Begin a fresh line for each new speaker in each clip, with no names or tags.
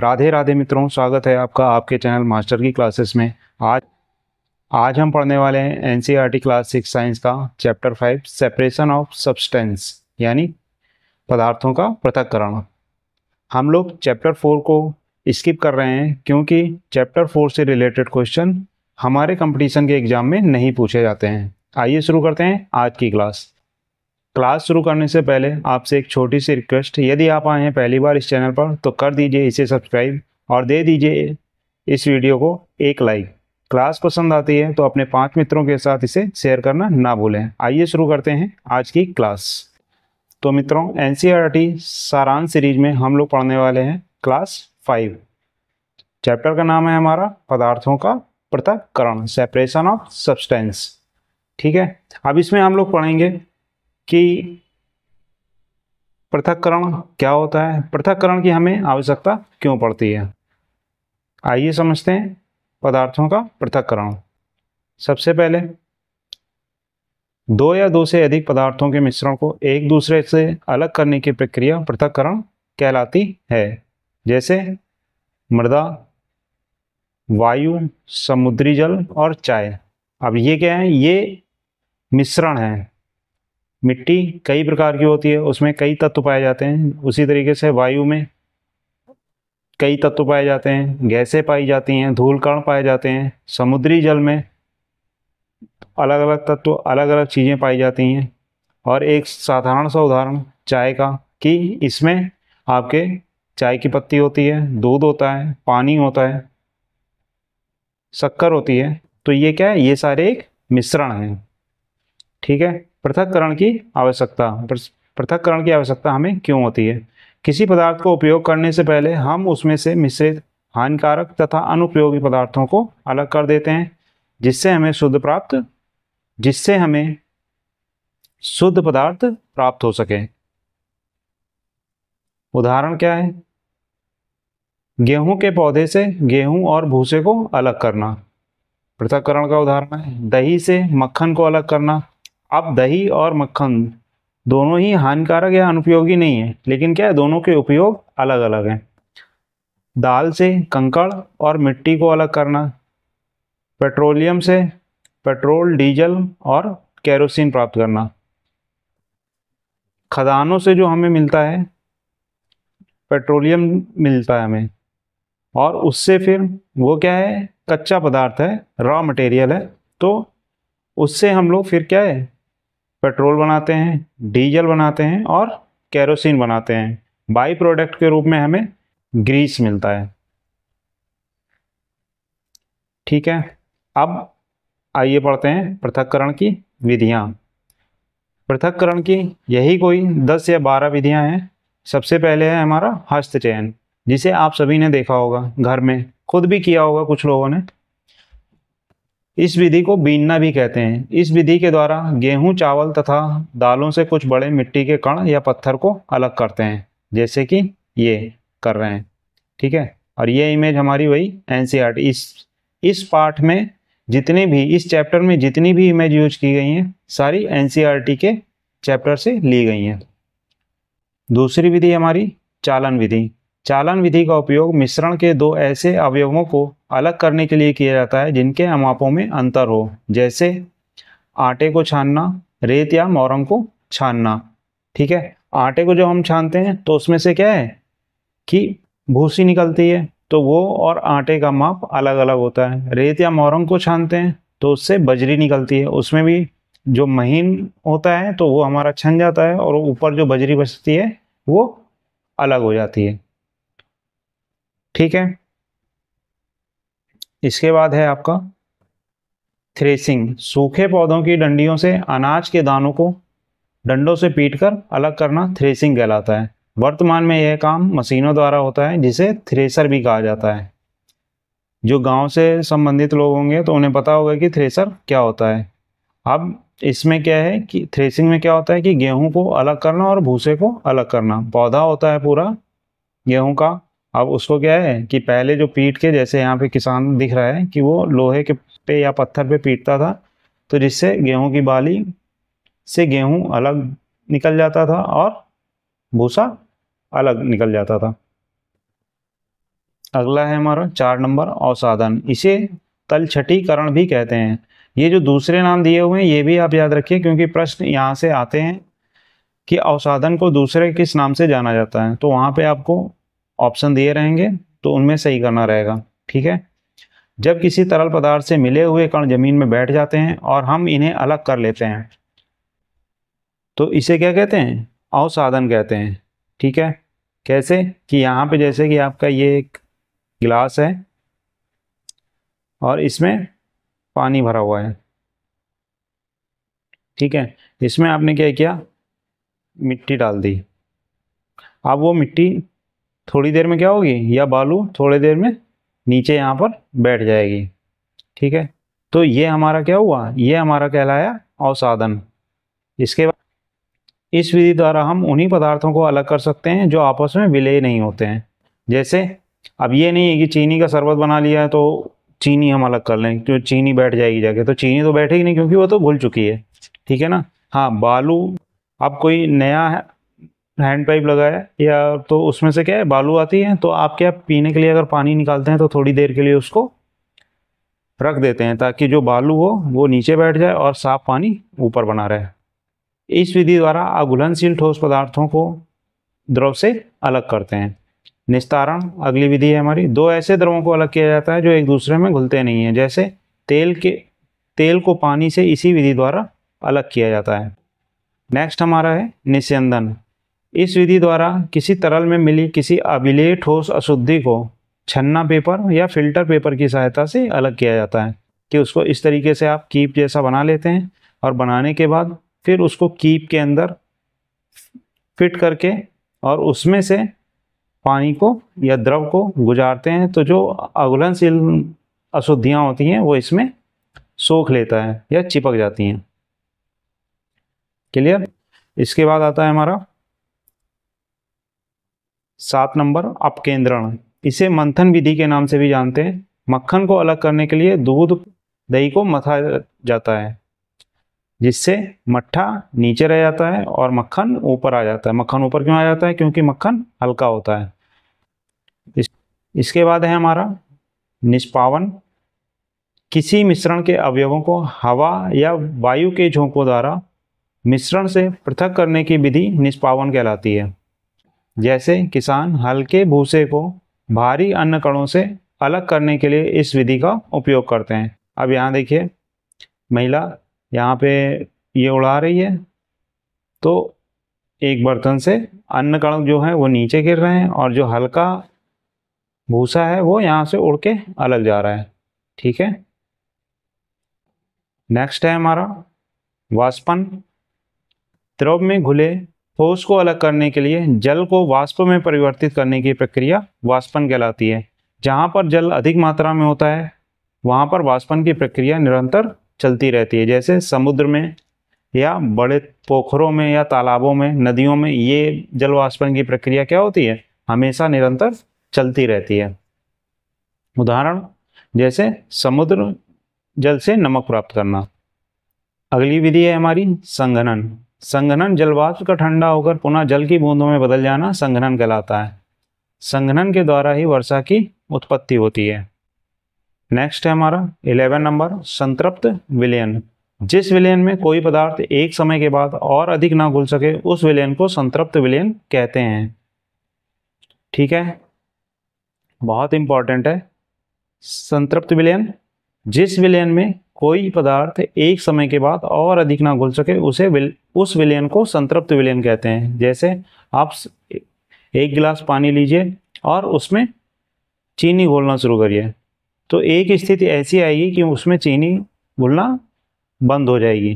राधे राधे मित्रों स्वागत है आपका आपके चैनल मास्टर की क्लासेस में आज आज हम पढ़ने वाले हैं एनसीईआरटी क्लास सिक्स साइंस का chapter five separation of substance यानी पदार्थों का पृथककरण हम लोग चैप्टर फोर को स्किप कर रहे हैं क्योंकि चैप्टर फोर से रिलेटेड क्वेश्चन हमारे कंपटीशन के एग्जाम में नहीं पूछे जाते हैं आइए शुरू करते हैं आज की क्लास क्लास शुरू करने से पहले आपसे एक छोटी सी रिक्वेस्ट यदि आप आए हैं पहली बार इस चैनल पर तो कर दीजिए इसे सब्सक्राइब और दे दीजिए इस वीडियो को एक लाइक क्लास पसंद आती है तो अपने पाँच मित्रों के साथ इसे शेयर करना ना भूलें आइए शुरू करते हैं आज की क्लास तो मित्रों एन सारांश सीरीज में हम लोग पढ़ने वाले हैं क्लास फाइव चैप्टर का नाम है हमारा पदार्थों का पृथककरण सेपरेशन ऑफ सब्सटेंस ठीक है अब इसमें हम लोग पढ़ेंगे कि पृथककरण क्या होता है पृथककरण की हमें आवश्यकता क्यों पड़ती है आइए समझते हैं पदार्थों का पृथककरण सबसे पहले दो या दो से अधिक पदार्थों के मिश्रण को एक दूसरे से अलग करने की प्रक्रिया पृथककरण कहलाती है जैसे मृदा वायु समुद्री जल और चाय अब ये क्या है ये मिश्रण है मिट्टी कई प्रकार की होती है उसमें कई तत्व पाए जाते हैं उसी तरीके से वायु में कई तत्व पाए जाते हैं गैसें पाई जाती हैं धूल कण पाए जाते हैं समुद्री जल में अलग अलग तत्व अलग अलग चीज़ें पाई जाती हैं और एक साधारण सा उदाहरण चाय का कि इसमें आपके चाय की पत्ती होती है दूध होता है पानी होता है शक्कर होती है तो ये क्या है ये सारे एक मिश्रण हैं ठीक है पृथककरण की आवश्यकता पृथककरण की आवश्यकता हमें क्यों होती है किसी पदार्थ को उपयोग करने से पहले हम उसमें से मिश्रित हानिकारक तथा अनुपयोगी पदार्थों को अलग कर देते हैं जिससे हमें शुद्ध प्राप्त जिससे हमें शुद्ध पदार्थ प्राप्त हो सके उदाहरण क्या है गेहूं के पौधे से गेहूं और भूसे को अलग करना पृथककरण का उदाहरण है दही से मक्खन को अलग करना अब दही और मक्खन दोनों ही हानिकारक या अनुपयोगी नहीं है लेकिन क्या है दोनों के उपयोग अलग अलग हैं दाल से कंकड़ और मिट्टी को अलग करना पेट्रोलियम से पेट्रोल डीजल और कैरोसिन प्राप्त करना खदानों से जो हमें मिलता है पेट्रोलियम मिलता है हमें और उससे फिर वो क्या है कच्चा पदार्थ है रॉ मटेरियल है तो उससे हम लोग फिर क्या है पेट्रोल बनाते हैं डीजल बनाते हैं और कैरोसिन बनाते हैं बाई प्रोडक्ट के रूप में हमें ग्रीस मिलता है ठीक है अब आइए पढ़ते हैं पृथककरण की विधियाँ पृथककरण की यही कोई दस या बारह विधियाँ हैं सबसे पहले है हमारा हस्त चयन जिसे आप सभी ने देखा होगा घर में खुद भी किया होगा कुछ लोगों ने इस विधि को बीनना भी कहते हैं इस विधि के द्वारा गेहूं चावल तथा दालों से कुछ बड़े मिट्टी के कण या पत्थर को अलग करते हैं जैसे कि ये कर रहे हैं ठीक है और ये इमेज हमारी वही एन इस इस पाठ में जितने भी इस चैप्टर में जितनी भी इमेज यूज की गई हैं सारी एन के चैप्टर से ली गई हैं दूसरी विधि हमारी चालन विधि चालन विधि का उपयोग मिश्रण के दो ऐसे अवयवों को अलग करने के लिए किया जाता है जिनके अमापों में अंतर हो जैसे आटे को छानना रेत या मोरंग को छानना ठीक है आटे को जब हम छानते हैं तो उसमें से क्या है कि भूसी निकलती है तो वो और आटे का माप अलग अलग होता है रेत या मोरंग को छानते हैं तो उससे बजरी निकलती है उसमें भी जो महीन होता है तो वो हमारा छन जाता है और ऊपर जो बजरी बचती है वो अलग हो जाती है ठीक है इसके बाद है आपका थ्रेसिंग सूखे पौधों की डंडियों से अनाज के दानों को डंडों से पीटकर अलग करना थ्रेसिंग कहलाता है वर्तमान में यह काम मशीनों द्वारा होता है जिसे थ्रेसर भी कहा जाता है जो गांव से संबंधित लोग होंगे तो उन्हें पता होगा कि थ्रेसर क्या होता है अब इसमें क्या है कि थ्रेसिंग में क्या होता है कि गेहूं को अलग करना और भूसे को अलग करना पौधा होता है पूरा गेहूं का अब उसको क्या है कि पहले जो पीट के जैसे यहाँ पे किसान दिख रहा है कि वो लोहे के पे या पत्थर पे पीटता था तो जिससे गेहूं की बाली से गेहूं अलग निकल जाता था और भूसा अलग निकल जाता था अगला है हमारा चार नंबर अवसाधन इसे तलछटीकरण भी कहते हैं ये जो दूसरे नाम दिए हुए हैं ये भी आप याद रखिए क्योंकि प्रश्न यहाँ से आते हैं कि औसाधन को दूसरे किस नाम से जाना जाता है तो वहाँ पे आपको ऑप्शन दिए रहेंगे तो उनमें सही करना रहेगा ठीक है जब किसी तरल पदार्थ से मिले हुए कण जमीन में बैठ जाते हैं और हम इन्हें अलग कर लेते हैं तो इसे क्या कहते हैं अवसाधन कहते हैं ठीक है कैसे कि यहाँ पे जैसे कि आपका ये एक गिलास है और इसमें पानी भरा हुआ है ठीक है इसमें आपने क्या किया मिट्टी डाल दी अब वो मिट्टी थोड़ी देर में क्या होगी या बालू थोड़ी देर में नीचे यहाँ पर बैठ जाएगी ठीक है तो ये हमारा क्या हुआ ये हमारा कहलाया अवसाधन इसके बाद इस विधि द्वारा हम उन्हीं पदार्थों को अलग कर सकते हैं जो आपस में विलय नहीं होते हैं जैसे अब ये नहीं है कि चीनी का शरबत बना लिया है तो चीनी हम अलग कर लें क्यों चीनी बैठ जाएगी जाके तो चीनी तो बैठेगी नहीं क्योंकि वो तो घुल चुकी है ठीक है ना हाँ बालू अब कोई नया है हैंड पाइप लगाया या तो उसमें से क्या है बालू आती है तो आप क्या पीने के लिए अगर पानी निकालते हैं तो थोड़ी देर के लिए उसको रख देते हैं ताकि जो बालू हो वो नीचे बैठ जाए और साफ पानी ऊपर बना रहे इस विधि द्वारा आप घुलनशील ठोस पदार्थों को द्रव से अलग करते हैं निस्तारण अगली विधि है हमारी दो ऐसे द्रवों को अलग किया जाता है जो एक दूसरे में घुलते नहीं हैं जैसे तेल के तेल को पानी से इसी विधि द्वारा अलग किया जाता है नेक्स्ट हमारा है निस्यंदन इस विधि द्वारा किसी तरल में मिली किसी अभिलेय ठोस अशुद्धि को छन्ना पेपर या फिल्टर पेपर की सहायता से अलग किया जाता है कि उसको इस तरीके से आप कीप जैसा बना लेते हैं और बनाने के बाद फिर उसको कीप के अंदर फिट करके और उसमें से पानी को या द्रव को गुजारते हैं तो जो अघुलनशील अशुद्धियाँ होती हैं वो इसमें सोख लेता है या चिपक जाती हैं क्लियर इसके बाद आता है हमारा सात नंबर अपकेंद्रण इसे मंथन विधि के नाम से भी जानते हैं मक्खन को अलग करने के लिए दूध दही को मथा जाता है जिससे मट्ठा नीचे रह जाता है और मक्खन ऊपर आ जाता है मक्खन ऊपर क्यों आ जाता है क्योंकि मक्खन हल्का होता है इस, इसके बाद है हमारा निष्पावन किसी मिश्रण के अवयवों को हवा या वायु के झोंकों द्वारा मिश्रण से पृथक करने की विधि निष्पावन कहलाती है जैसे किसान हल्के भूसे को भारी अन्न कणों से अलग करने के लिए इस विधि का उपयोग करते हैं अब यहाँ देखिए महिला यहाँ पे ये उड़ा रही है तो एक बर्तन से अन्न कण जो है वो नीचे गिर रहे हैं और जो हल्का भूसा है वो यहाँ से उड़ के अलग जा रहा है ठीक है नेक्स्ट है हमारा वाष्पन द्रव में घुले ठोस तो को अलग करने के लिए जल को वाष्प में परिवर्तित करने की प्रक्रिया वाष्पन कहलाती है जहाँ पर जल अधिक मात्रा में होता है वहाँ पर वाष्पन की प्रक्रिया निरंतर चलती रहती है जैसे समुद्र में या बड़े पोखरों में या तालाबों में नदियों में ये जल वाष्पन की प्रक्रिया क्या होती है हमेशा निरंतर चलती रहती है उदाहरण जैसे समुद्र जल से नमक प्राप्त करना अगली विधि है हमारी संघनन संघनन जलवाष्प का ठंडा होकर पुनः जल की बूंदों में बदल जाना संघनन कहलाता है संघनन के द्वारा ही वर्षा की उत्पत्ति होती है नेक्स्ट है हमारा इलेवन नंबर संतृप्त विलयन जिस विलयन में कोई पदार्थ एक समय के बाद और अधिक ना घुल सके उस विलयन को संतृप्त विलयन कहते हैं ठीक है बहुत इंपॉर्टेंट है संतृप्त विलयन जिस विलयन में कोई पदार्थ एक समय के बाद और अधिक ना घुल सके उसे विल, उस विलयन को संतृप्त विलयन कहते हैं जैसे आप एक गिलास पानी लीजिए और उसमें चीनी घोलना शुरू करिए तो एक स्थिति ऐसी आएगी कि उसमें चीनी घुलना बंद हो जाएगी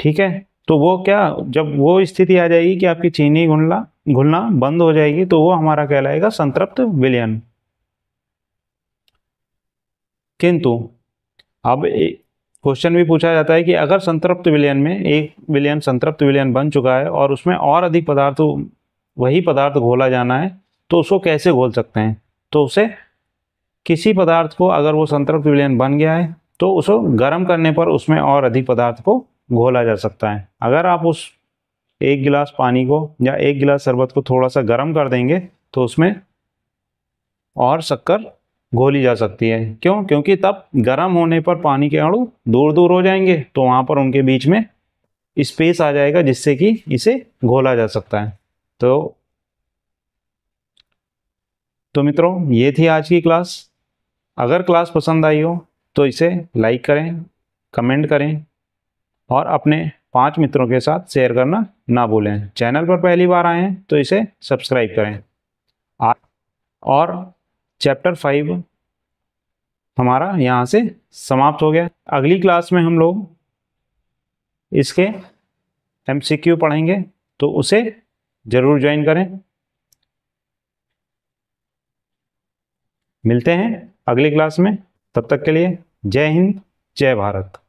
ठीक है तो वो क्या जब वो स्थिति आ जाएगी कि आपकी चीनी घुलना घुलना बंद हो जाएगी तो वो हमारा कहलाएगा संतृप्त विलयन किंतु अब क्वेश्चन भी पूछा जाता है कि अगर संतृप्त विलयन में एक विलयन संतृप्त विलयन बन चुका है और उसमें और अधिक पदार्थ वही पदार्थ घोला जाना है तो उसको कैसे घोल सकते हैं तो उसे किसी पदार्थ को अगर वो संतृप्त विलयन बन गया है तो उसको गर्म करने पर उसमें और अधिक पदार्थ को घोला जा सकता है अगर आप उस एक गिलास पानी को या एक गिलास शरबत को थोड़ा सा गर्म कर देंगे तो उसमें और शक्कर घोली जा सकती है क्यों क्योंकि तब गर्म होने पर पानी के अणु दूर दूर हो जाएंगे तो वहाँ पर उनके बीच में स्पेस आ जाएगा जिससे कि इसे घोला जा सकता है तो तो मित्रों ये थी आज की क्लास अगर क्लास पसंद आई हो तो इसे लाइक करें कमेंट करें और अपने पांच मित्रों के साथ शेयर करना ना भूलें चैनल पर पहली बार आए हैं तो इसे सब्सक्राइब करें और चैप्टर फाइव हमारा यहाँ से समाप्त हो गया अगली क्लास में हम लोग इसके क्यू पढ़ेंगे तो उसे ज़रूर ज्वाइन करें मिलते हैं अगली क्लास में तब तक के लिए जय हिंद जय भारत